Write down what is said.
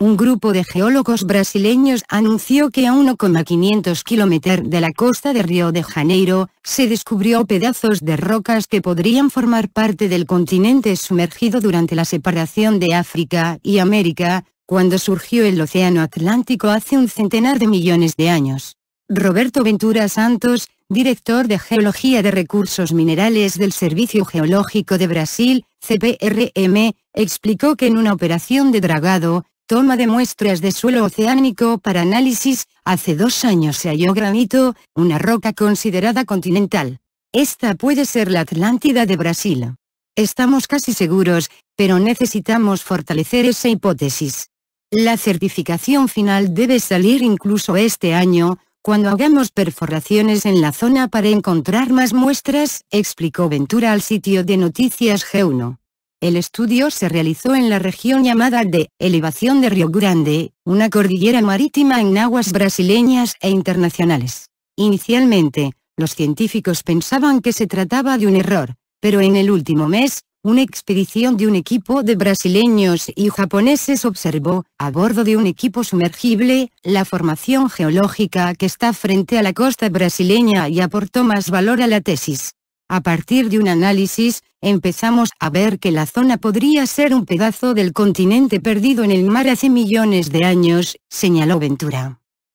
un grupo de geólogos brasileños anunció que a 1,500 km de la costa de Río de Janeiro, se descubrió pedazos de rocas que podrían formar parte del continente sumergido durante la separación de África y América, cuando surgió el Océano Atlántico hace un centenar de millones de años. Roberto Ventura Santos, director de Geología de Recursos Minerales del Servicio Geológico de Brasil, CPRM, explicó que en una operación de dragado, Toma de muestras de suelo oceánico para análisis, hace dos años se halló granito, una roca considerada continental. Esta puede ser la Atlántida de Brasil. Estamos casi seguros, pero necesitamos fortalecer esa hipótesis. La certificación final debe salir incluso este año, cuando hagamos perforaciones en la zona para encontrar más muestras, explicó Ventura al sitio de noticias G1. El estudio se realizó en la región llamada de elevación de Río Grande, una cordillera marítima en aguas brasileñas e internacionales. Inicialmente, los científicos pensaban que se trataba de un error, pero en el último mes, una expedición de un equipo de brasileños y japoneses observó, a bordo de un equipo sumergible, la formación geológica que está frente a la costa brasileña y aportó más valor a la tesis. A partir de un análisis, empezamos a ver que la zona podría ser un pedazo del continente perdido en el mar hace millones de años, señaló Ventura.